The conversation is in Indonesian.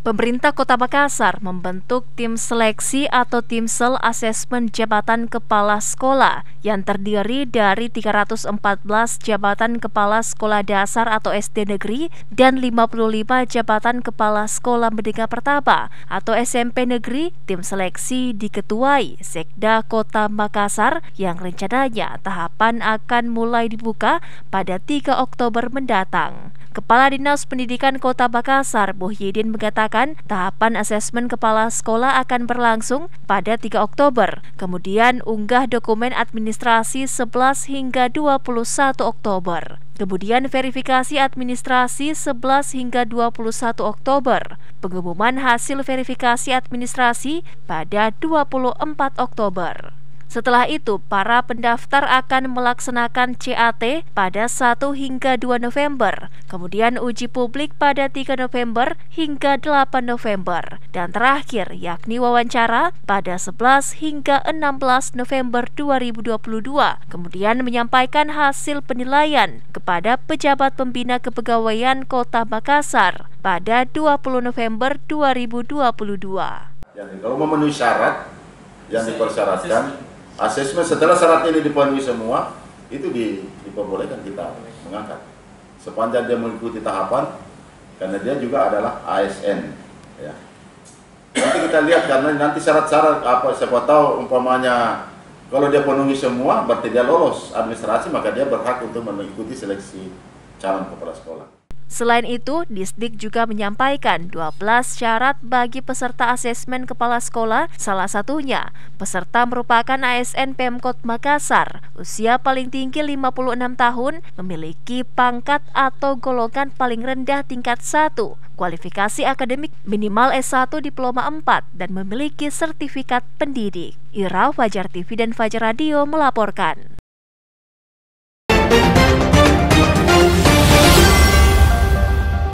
Pemerintah Kota Makassar membentuk tim seleksi atau tim sel asesmen jabatan kepala sekolah yang terdiri dari 314 jabatan kepala sekolah dasar atau SD negeri dan 55 jabatan kepala sekolah menengah pertama atau SMP negeri. Tim seleksi diketuai Sekda Kota Makassar yang rencananya tahapan akan mulai dibuka pada 3 Oktober mendatang. Kepala Dinas Pendidikan Kota Makassar Muhyiddin mengatakan mengatakan tahapan asesmen kepala sekolah akan berlangsung pada 3 Oktober. Kemudian unggah dokumen administrasi 11 hingga 21 Oktober. Kemudian verifikasi administrasi 11 hingga 21 Oktober. Pengumuman hasil verifikasi administrasi pada 24 Oktober. Setelah itu, para pendaftar akan melaksanakan CAT pada 1 hingga 2 November, kemudian uji publik pada 3 November hingga 8 November, dan terakhir yakni wawancara pada 11 hingga 16 November 2022, kemudian menyampaikan hasil penilaian kepada pejabat pembina kepegawaian Kota Makassar pada 20 November 2022. Yang kalau memenuhi syarat yang dipersyaratkan asesmen setelah syarat ini dipenuhi semua itu di, diperbolehkan kita mengangkat sepanjang dia mengikuti tahapan karena dia juga adalah ASN ya nanti kita lihat karena nanti syarat-syarat apa siapa tahu umpamanya kalau dia penuhi semua berarti dia lolos administrasi maka dia berhak untuk mengikuti seleksi calon kepala sekolah Selain itu, Disdik juga menyampaikan 12 syarat bagi peserta asesmen kepala sekolah, salah satunya peserta merupakan ASN Pemkot Makassar, usia paling tinggi 56 tahun, memiliki pangkat atau golongan paling rendah tingkat 1, kualifikasi akademik minimal S1 Diploma 4, dan memiliki sertifikat pendidik. Ira Fajar TV dan Fajar Radio melaporkan.